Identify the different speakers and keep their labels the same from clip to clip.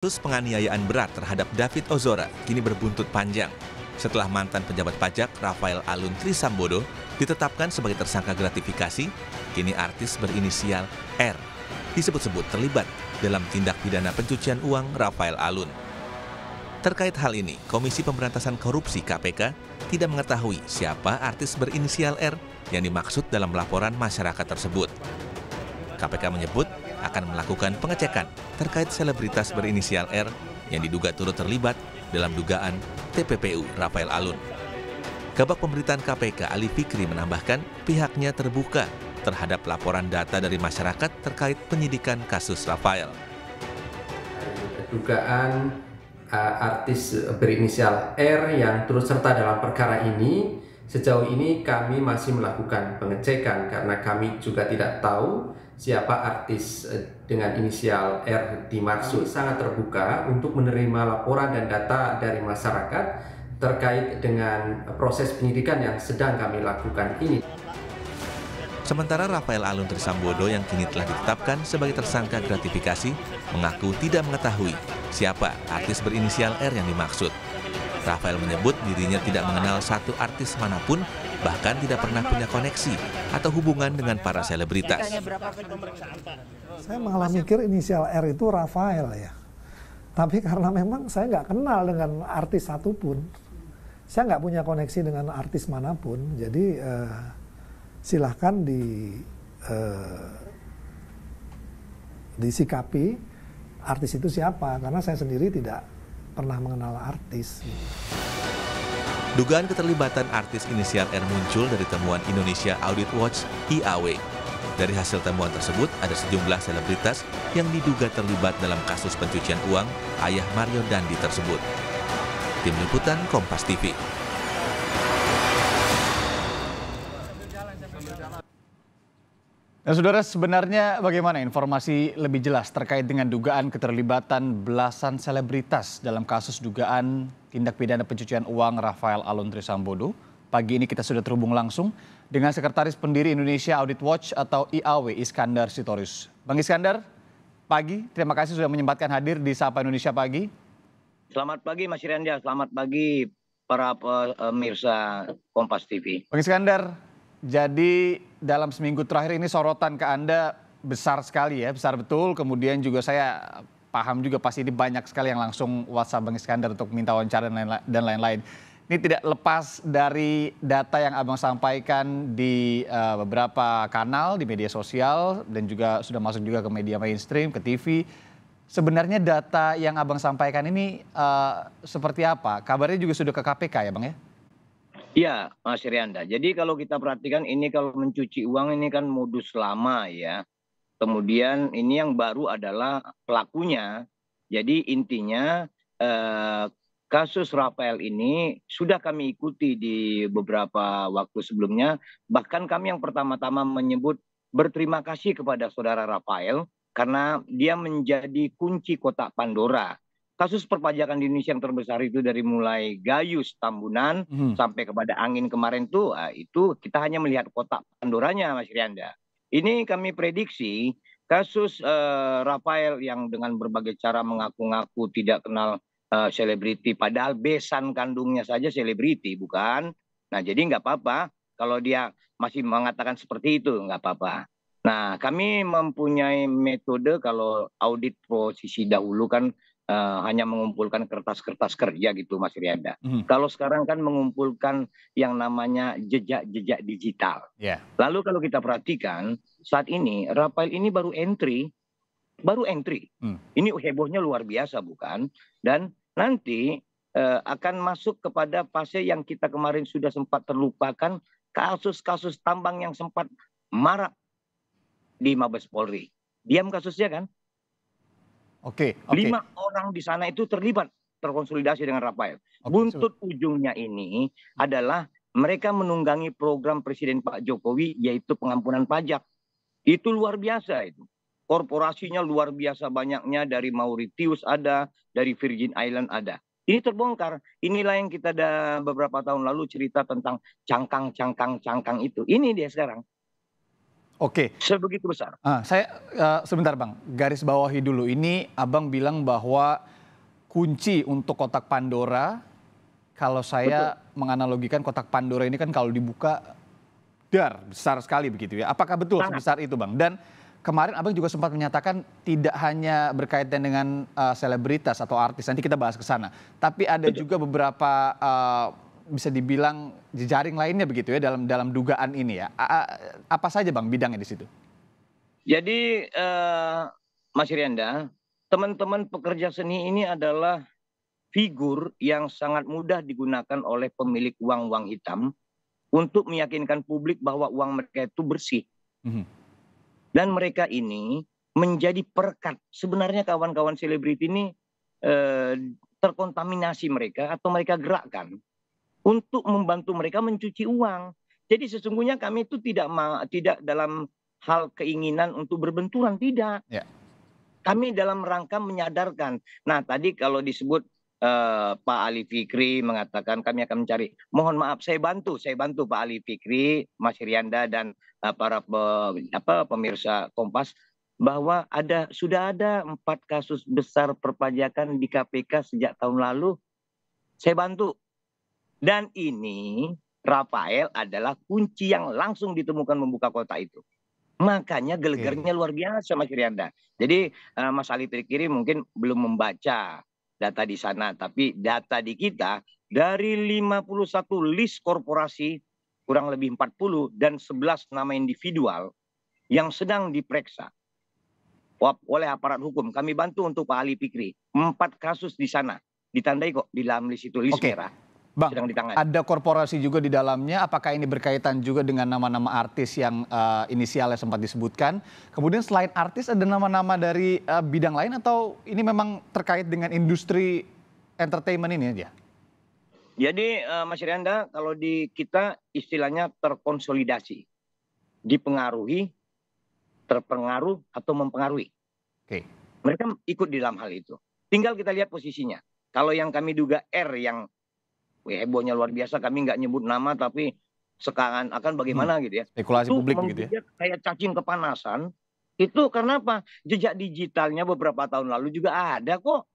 Speaker 1: Kasus penganiayaan berat terhadap David Ozora kini berbuntut panjang setelah mantan pejabat pajak Rafael Alun Trisambodo ditetapkan sebagai tersangka gratifikasi, kini artis berinisial R disebut-sebut terlibat dalam tindak pidana pencucian uang Rafael Alun. Terkait hal ini, Komisi Pemberantasan Korupsi KPK tidak mengetahui siapa artis berinisial R yang dimaksud dalam laporan masyarakat tersebut. KPK menyebut akan melakukan pengecekan terkait selebritas berinisial R yang diduga turut terlibat dalam dugaan TPPU Rafael Alun. Kabak Pemberitaan KPK Ali Fikri menambahkan pihaknya terbuka terhadap laporan data dari masyarakat terkait penyidikan kasus Rafael. Dugaan
Speaker 2: uh, artis berinisial R yang turut serta dalam perkara ini, sejauh ini kami masih melakukan pengecekan karena kami juga tidak tahu siapa artis eh, dengan inisial R dimaksud sangat terbuka untuk menerima laporan dan data dari masyarakat terkait dengan proses penyidikan yang sedang kami lakukan ini.
Speaker 1: Sementara Rafael Alun Trisambodo yang kini telah ditetapkan sebagai tersangka gratifikasi mengaku tidak mengetahui siapa artis berinisial R yang dimaksud. Rafael menyebut dirinya tidak mengenal satu artis manapun, bahkan tidak pernah punya koneksi atau hubungan dengan para selebritas. Saya malah mikir inisial R itu Rafael ya. Tapi karena memang saya nggak kenal dengan artis satupun, saya nggak punya koneksi dengan artis manapun. Jadi uh, silahkan di uh, disikapi artis itu siapa, karena saya sendiri tidak pernah mengenal artis. Dugaan keterlibatan artis inisial R muncul dari temuan Indonesia Audit Watch IAW. Dari hasil temuan tersebut, ada sejumlah selebritas yang diduga terlibat dalam kasus pencucian uang ayah Mario Dandi tersebut. Tim Liputan Kompas TV. Nah,
Speaker 2: saudara, sebenarnya bagaimana informasi lebih jelas terkait dengan dugaan keterlibatan belasan selebritas dalam kasus dugaan tindak pidana pencucian uang Rafael Aluntri Sambodo? Pagi ini kita sudah terhubung langsung dengan Sekretaris Pendiri Indonesia Audit Watch atau IAW Iskandar Sitorus. Bang Iskandar, pagi, terima kasih sudah menyempatkan hadir di Sapa Indonesia Pagi.
Speaker 3: Selamat pagi Mas Rianja. selamat pagi para eh, pemirsa Kompas TV.
Speaker 2: Bang Iskandar, jadi dalam seminggu terakhir ini sorotan ke Anda besar sekali ya, besar betul. Kemudian juga saya paham juga pasti ini banyak sekali yang langsung WhatsApp Bang Iskandar untuk minta wawancara dan lain-lain. Ini tidak lepas dari data yang Abang sampaikan di uh, beberapa kanal di media sosial dan juga sudah masuk juga ke media mainstream, ke TV. Sebenarnya data yang Abang sampaikan ini uh, seperti apa? Kabarnya juga sudah ke KPK ya, Bang ya?
Speaker 3: Ya, Mas Rianda. Jadi kalau kita perhatikan ini kalau mencuci uang ini kan modus lama ya. Kemudian ini yang baru adalah pelakunya. Jadi intinya eh, kasus Rafael ini sudah kami ikuti di beberapa waktu sebelumnya. Bahkan kami yang pertama-tama menyebut berterima kasih kepada saudara Rafael karena dia menjadi kunci kotak Pandora kasus perpajakan di Indonesia yang terbesar itu dari mulai Gayus Tambunan hmm. sampai kepada angin kemarin tuh ah, itu kita hanya melihat kotak Pandoranya Mas Rianda. Ini kami prediksi kasus uh, Rafael yang dengan berbagai cara mengaku-ngaku tidak kenal eh, selebriti uh, padahal besan kandungnya saja selebriti bukan. Nah jadi nggak apa-apa kalau dia masih mengatakan seperti itu nggak apa-apa. Nah kami mempunyai metode kalau audit posisi dahulu kan Eh, hanya mengumpulkan kertas-kertas kerja gitu Mas Rianda. Hmm. Kalau sekarang kan mengumpulkan yang namanya jejak-jejak digital. Yeah. Lalu kalau kita perhatikan saat ini Rafael ini baru entry, baru entry. Hmm. Ini hebohnya luar biasa bukan? Dan nanti uh, akan masuk kepada fase yang kita kemarin sudah sempat terlupakan kasus-kasus tambang yang sempat marak di Mabes Polri. Diam kasusnya kan?
Speaker 2: Oke. Okay, okay. Lima
Speaker 3: orang di sana itu terlibat terkonsolidasi dengan Rafael. Okay, Buntut so. ujungnya ini adalah mereka menunggangi program Presiden Pak Jokowi yaitu pengampunan pajak. Itu luar biasa itu. Korporasinya luar biasa banyaknya dari Mauritius ada, dari Virgin Island ada. Ini terbongkar. Inilah yang kita ada beberapa tahun lalu cerita tentang cangkang-cangkang-cangkang itu. Ini dia sekarang. Oke. Sebegitu
Speaker 1: besar.
Speaker 2: Uh, saya uh, sebentar Bang, garis bawahi dulu. Ini Abang bilang bahwa kunci untuk kotak Pandora kalau saya betul. menganalogikan kotak Pandora ini kan kalau dibuka dar besar sekali begitu ya. Apakah betul Sangat. sebesar itu Bang? Dan kemarin Abang juga sempat menyatakan tidak hanya berkaitan dengan uh, selebritas atau artis. Nanti kita bahas ke sana. Tapi ada betul. juga beberapa uh, bisa dibilang jejaring lainnya begitu ya dalam dalam dugaan ini ya. A, a, apa saja Bang bidangnya di situ?
Speaker 3: Jadi uh, Mas Rianda, teman-teman pekerja seni ini adalah figur yang sangat mudah digunakan oleh pemilik uang-uang hitam untuk meyakinkan publik bahwa uang mereka itu bersih. Mm -hmm. Dan mereka ini menjadi perekat. Sebenarnya kawan-kawan selebriti ini uh, terkontaminasi mereka atau mereka gerakkan untuk membantu mereka mencuci uang. Jadi sesungguhnya kami itu tidak tidak dalam hal keinginan untuk berbenturan tidak. Ya. Kami dalam rangka menyadarkan. Nah tadi kalau disebut eh, Pak Ali Fikri mengatakan kami akan mencari. Mohon maaf, saya bantu, saya bantu Pak Ali Fikri, Mas Rianda dan eh, para pe, apa, pemirsa Kompas bahwa ada sudah ada empat kasus besar perpajakan di KPK sejak tahun lalu. Saya bantu dan ini Rafael adalah kunci yang langsung ditemukan membuka kota itu. Makanya gelegernya yeah. luar biasa Mas Rianda. Jadi uh, Mas Ali Trikiri mungkin belum membaca data di sana, tapi data di kita dari 51 list korporasi kurang lebih 40 dan 11 nama individual yang sedang diperiksa oleh aparat hukum. Kami bantu untuk Pak Ali Pikri. Empat kasus di sana ditandai kok di dalam list itu list okay. merah. Bang, sedang ditangani.
Speaker 2: Ada korporasi juga di dalamnya. Apakah ini berkaitan juga dengan nama-nama artis yang uh, inisialnya sempat disebutkan? Kemudian selain artis ada nama-nama dari uh, bidang lain atau ini memang terkait dengan industri entertainment ini aja?
Speaker 3: Jadi uh, Mas Rianda, kalau di kita istilahnya terkonsolidasi, dipengaruhi, terpengaruh atau mempengaruhi. Oke. Okay. Mereka ikut di dalam hal itu. Tinggal kita lihat posisinya. Kalau yang kami duga R yang hebohnya luar biasa kami nggak nyebut nama tapi sekarang akan bagaimana hmm. gitu ya spekulasi itu publik gitu ya kayak cacing kepanasan itu karena apa jejak digitalnya beberapa tahun lalu juga ada kok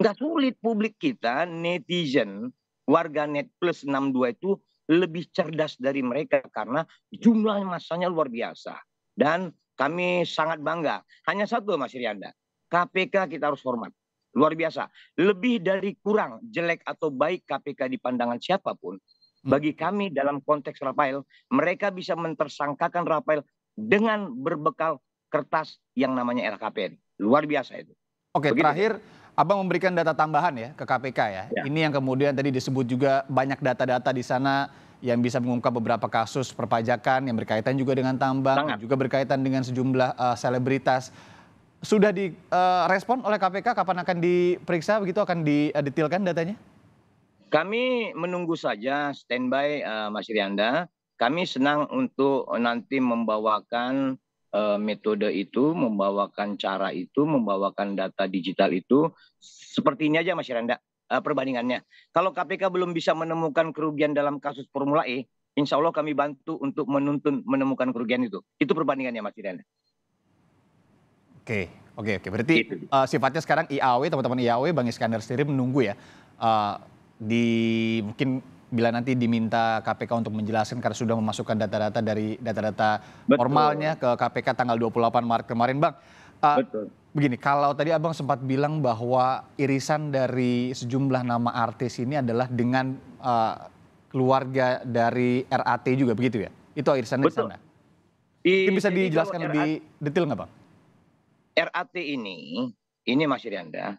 Speaker 3: nggak sulit publik kita netizen warga net plus 62 itu lebih cerdas dari mereka karena jumlah masanya luar biasa dan kami sangat bangga hanya satu Mas Rianda KPK kita harus hormat luar biasa. Lebih dari kurang jelek atau baik KPK di pandangan siapapun, hmm. bagi kami dalam konteks Rafael, mereka bisa mentersangkakan Rafael dengan berbekal kertas yang namanya LKPN. Luar biasa itu. Oke, Begitu. terakhir
Speaker 2: Abang memberikan data tambahan ya ke KPK ya. ya. Ini yang kemudian tadi disebut juga banyak data-data di sana yang bisa mengungkap beberapa kasus perpajakan yang berkaitan juga dengan tambang, Sangat. juga berkaitan dengan sejumlah uh, selebritas sudah direspon eh, oleh KPK kapan akan diperiksa begitu akan didetilkan eh, datanya?
Speaker 3: Kami menunggu saja standby uh, Mas Rianda. Kami senang untuk nanti membawakan uh, metode itu, membawakan cara itu, membawakan data digital itu. Seperti ini aja Mas Rianda uh, perbandingannya. Kalau KPK belum bisa menemukan kerugian dalam kasus Formula E, insya Allah kami bantu untuk menuntun menemukan kerugian itu. Itu perbandingannya Mas Rianda.
Speaker 2: Oke, oke, oke. Berarti uh, sifatnya sekarang IAW, teman-teman IAW, Bang Iskandar sendiri menunggu ya. Uh, di mungkin bila nanti diminta KPK untuk menjelaskan karena sudah memasukkan data-data dari data-data formalnya ke KPK tanggal 28 Maret kemarin, Bang. Uh, Betul. Begini, kalau tadi Abang sempat bilang bahwa irisan dari sejumlah nama artis ini adalah dengan uh, keluarga dari RAT juga begitu ya? Itu irisan di sana. Mungkin bisa dijelaskan lebih detail nggak, Bang?
Speaker 3: RAT ini, ini Mas Rianda,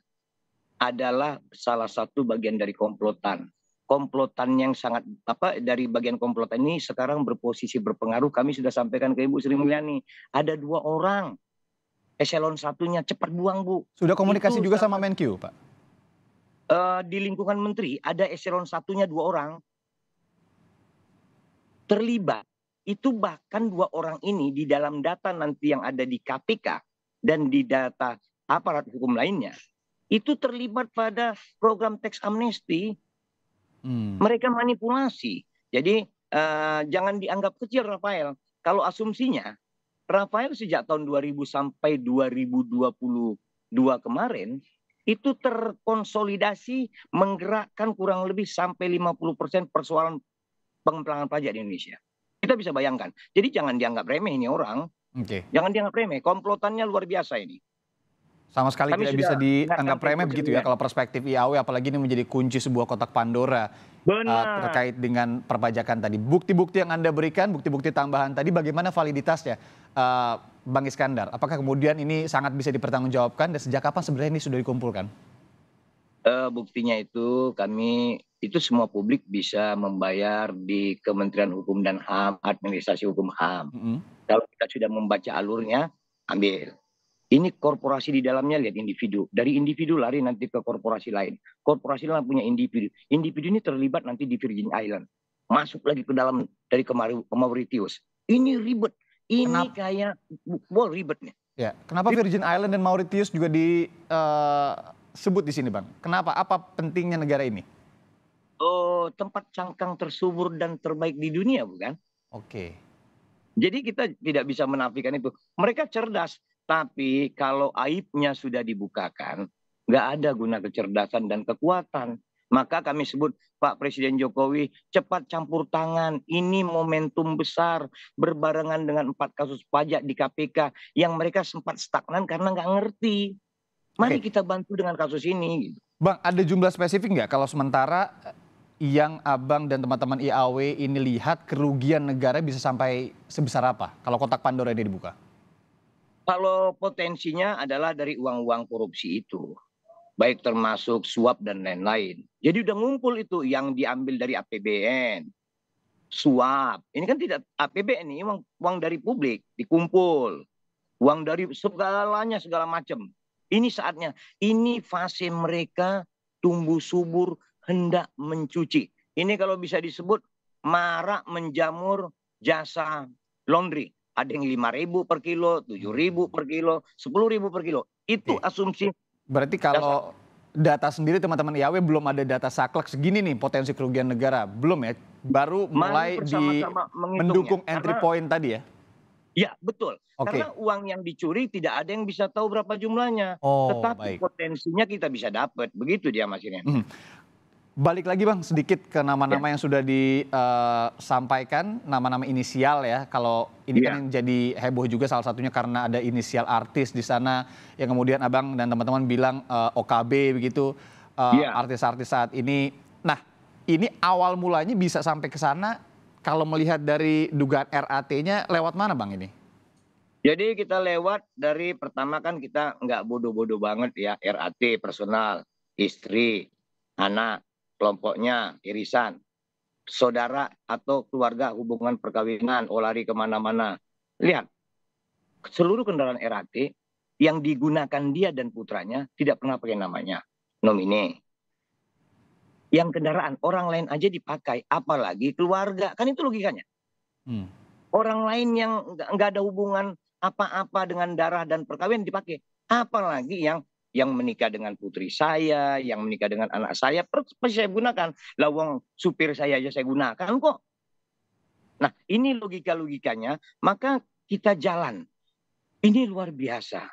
Speaker 3: adalah salah satu bagian dari komplotan. Komplotan yang sangat apa dari bagian komplotan ini sekarang berposisi berpengaruh. Kami sudah sampaikan ke Ibu Sri Mulyani, ada dua orang eselon satunya cepat buang Bu. Sudah komunikasi Itu juga sama Menkyu Pak? Uh, di lingkungan menteri ada eselon satunya dua orang terlibat. Itu bahkan dua orang ini di dalam data nanti yang ada di KPK dan di data aparat hukum lainnya itu terlibat pada program teks amnesti. Hmm. Mereka manipulasi. Jadi uh, jangan dianggap kecil Rafael. Kalau asumsinya Rafael sejak tahun 2000 sampai 2022 kemarin itu terkonsolidasi menggerakkan kurang lebih sampai 50% persen persoalan pengembangan pajak di Indonesia. Kita bisa bayangkan. Jadi jangan dianggap remeh ini orang. Okay. Jangan dianggap remeh, komplotannya luar biasa ini.
Speaker 2: Sama sekali Kami tidak bisa dianggap remeh begitu ya kalau perspektif IAW apalagi ini menjadi kunci sebuah kotak Pandora Uh, terkait dengan perpajakan tadi. Bukti-bukti yang Anda berikan, bukti-bukti tambahan tadi bagaimana validitasnya uh, Bang Iskandar? Apakah kemudian ini sangat bisa dipertanggungjawabkan dan sejak kapan sebenarnya ini sudah dikumpulkan?
Speaker 3: Uh, buktinya itu kami itu semua publik bisa membayar di Kementerian Hukum dan HAM, Administrasi Hukum HAM. Mm Kalau kita sudah membaca alurnya, ambil. Ini korporasi di dalamnya lihat individu. Dari individu lari nanti ke korporasi lain. Korporasi lain punya individu. Individu ini terlibat nanti di Virgin Island. Masuk lagi ke dalam dari ke Mauritius. Ini ribet. Ini Kenapa? kayak wow ribetnya. Ya,
Speaker 2: kenapa Virgin Island dan Mauritius juga disebut eh, uh, di sini, Bang? Kenapa? Apa pentingnya negara ini?
Speaker 3: uh, tempat cangkang tersubur dan terbaik di dunia, bukan? Oke. Jadi kita tidak bisa menafikan itu. Mereka cerdas, tapi kalau aibnya sudah dibukakan, nggak ada guna kecerdasan dan kekuatan. Maka kami sebut Pak Presiden Jokowi cepat campur tangan. Ini momentum besar berbarengan dengan empat kasus pajak di KPK yang mereka sempat stagnan karena nggak ngerti. Mari okay. kita bantu dengan kasus ini. Gitu. Bang, ada jumlah spesifik nggak kalau sementara yang
Speaker 2: Abang dan teman-teman IAW ini lihat kerugian negara bisa sampai sebesar apa kalau kotak Pandora ini dibuka?
Speaker 3: Kalau potensinya adalah dari uang-uang korupsi itu, baik termasuk suap dan lain-lain. Jadi udah ngumpul itu yang diambil dari APBN, suap. Ini kan tidak APBN ini uang, uang dari publik dikumpul, uang dari segalanya segala macam. Ini saatnya, ini fase mereka tumbuh subur hendak mencuci. Ini kalau bisa disebut marak menjamur jasa laundry. Ada yang lima ribu per kilo, tujuh ribu per kilo, sepuluh ribu per kilo. Itu Oke. asumsi. Berarti kalau
Speaker 2: data, data sendiri teman-teman IAW belum ada data saklek segini nih potensi kerugian negara. Belum ya? Baru mulai di mendukung entry Karena, point tadi ya? Ya,
Speaker 3: betul. Okay. Karena uang yang dicuri tidak ada yang bisa tahu berapa jumlahnya. Oh, Tetapi baik. potensinya kita bisa dapat. Begitu dia Mas Hmm.
Speaker 2: Balik lagi Bang sedikit ke nama-nama ya. yang sudah disampaikan, eh, nama-nama inisial ya. Kalau ini yeah. kan ya. jadi heboh juga salah satunya karena ada inisial artis di sana yang kemudian Abang dan teman-teman bilang uh, eh, OKB begitu. Eh, artis-artis ya. artis-artis saat ini. Nah, ini awal mulanya bisa sampai ke sana kalau melihat dari dugaan RAT-nya lewat mana Bang ini?
Speaker 3: Jadi kita lewat dari pertama kan kita nggak bodoh-bodoh banget ya RAT personal, istri, anak kelompoknya, irisan, saudara atau keluarga hubungan perkawinan, olari oh, kemana-mana. Lihat, seluruh kendaraan RAT yang digunakan dia dan putranya tidak pernah pakai namanya, nomine. Yang kendaraan orang lain aja dipakai, apalagi keluarga. Kan itu logikanya. Hmm. Orang lain yang nggak ada hubungan apa-apa dengan darah dan perkawinan dipakai. Apalagi yang yang menikah dengan putri saya, yang menikah dengan anak saya, pasti saya gunakan. Lawang supir saya aja saya gunakan kok. Nah, ini logika-logikanya, maka kita jalan. Ini luar biasa,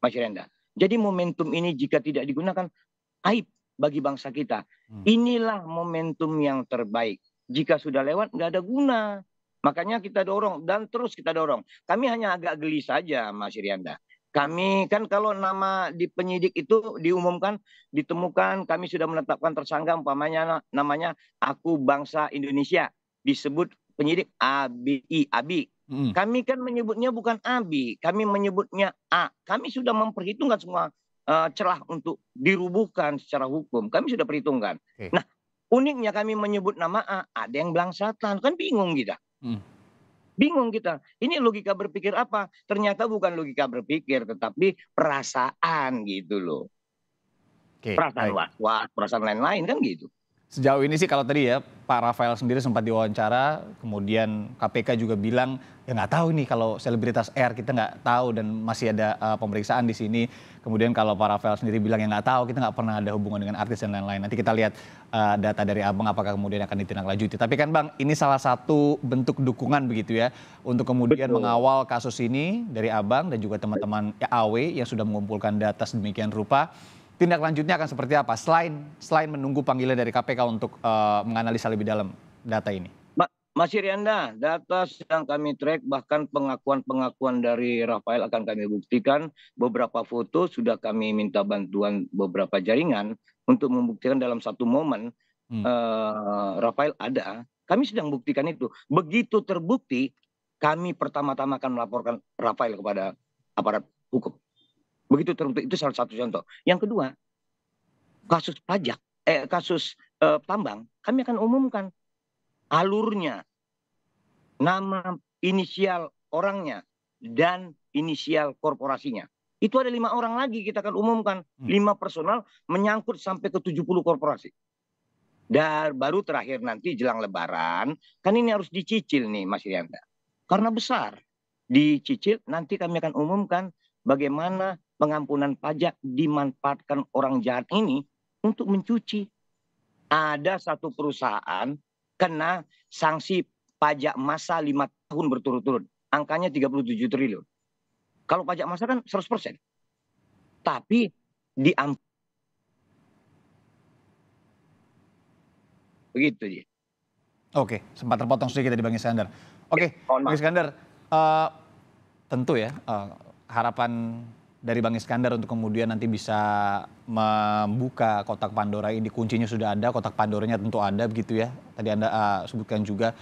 Speaker 3: Mas Renda. Jadi momentum ini jika tidak digunakan, aib bagi bangsa kita. Hmm. Inilah momentum yang terbaik. Jika sudah lewat, nggak ada guna. Makanya kita dorong dan terus kita dorong. Kami hanya agak geli saja, Mas Hmm. Kami kan kalau nama di penyidik itu diumumkan ditemukan kami sudah menetapkan tersangka umpamanya namanya aku bangsa Indonesia disebut penyidik ABI ABI. Hmm. Kami kan menyebutnya bukan ABI, kami menyebutnya A. Kami sudah memperhitungkan semua uh, celah untuk dirubuhkan secara hukum. Kami sudah perhitungkan. Okay. Nah, uniknya kami menyebut nama A, ada yang bilang satan, kan bingung kita. Hmm. Bingung kita. Ini logika berpikir apa? Ternyata bukan logika berpikir, tetapi perasaan gitu loh. Okay, perasaan was-was, perasaan lain-lain kan gitu.
Speaker 2: Sejauh ini sih kalau tadi ya Pak Rafael sendiri sempat diwawancara, kemudian KPK juga bilang ya nggak tahu nih kalau selebritas R kita nggak tahu dan masih ada uh, pemeriksaan di sini. Kemudian kalau Pak Rafael sendiri bilang ya nggak tahu kita nggak pernah ada hubungan dengan artis dan lain-lain. Nanti kita lihat uh, data dari Abang apakah kemudian akan ditindaklanjuti. Tapi kan Bang ini salah satu bentuk dukungan begitu ya untuk kemudian Betul. mengawal kasus ini dari Abang dan juga teman-teman AW yang sudah mengumpulkan data sedemikian rupa tindak lanjutnya akan seperti apa selain selain menunggu panggilan dari KPK untuk uh, menganalisa lebih dalam data ini?
Speaker 3: Mas Irianda, data yang kami track, bahkan pengakuan-pengakuan dari Rafael akan kami buktikan. Beberapa foto sudah kami minta bantuan beberapa jaringan untuk membuktikan dalam satu momen
Speaker 1: hmm. uh,
Speaker 3: Rafael ada. Kami sedang buktikan itu. Begitu terbukti, kami pertama-tama akan melaporkan Rafael kepada aparat hukum. Begitu terbukti itu salah satu contoh. Yang kedua, kasus pajak, eh, kasus eh, tambang, kami akan umumkan alurnya, nama inisial orangnya, dan inisial korporasinya. Itu ada lima orang lagi kita akan umumkan hmm. lima personal menyangkut sampai ke 70 korporasi. Dan baru terakhir nanti jelang Lebaran, kan ini harus dicicil nih Mas Rianta. Karena besar dicicil, nanti kami akan umumkan bagaimana pengampunan pajak dimanfaatkan orang jahat ini untuk mencuci. Ada satu perusahaan kena sanksi pajak masa lima tahun berturut-turut. Angkanya 37 triliun. Kalau pajak masa kan 100%. Tapi di Begitu dia.
Speaker 2: Oke, sempat terpotong sedikit tadi Bang Iskandar. Oke, ya, Bang Iskandar, uh, tentu ya uh, harapan dari Bang Iskandar untuk kemudian nanti bisa membuka kotak Pandora ini kuncinya sudah ada kotak Pandoranya tentu ada begitu ya tadi anda uh, sebutkan juga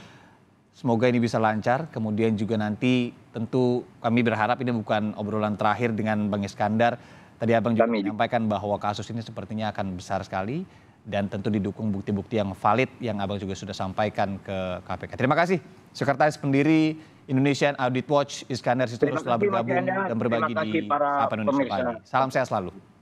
Speaker 2: semoga ini bisa lancar kemudian juga nanti tentu kami berharap ini bukan obrolan terakhir dengan Bang Iskandar tadi abang juga kami. menyampaikan bahwa kasus ini sepertinya akan besar sekali dan tentu didukung bukti-bukti yang valid yang abang juga sudah sampaikan ke KPK terima kasih sekretaris pendiri Indonesian Audit Watch Iskandar Sitorus telah bergabung dan berbagi di apa Indonesia Pagi. Salam sehat selalu.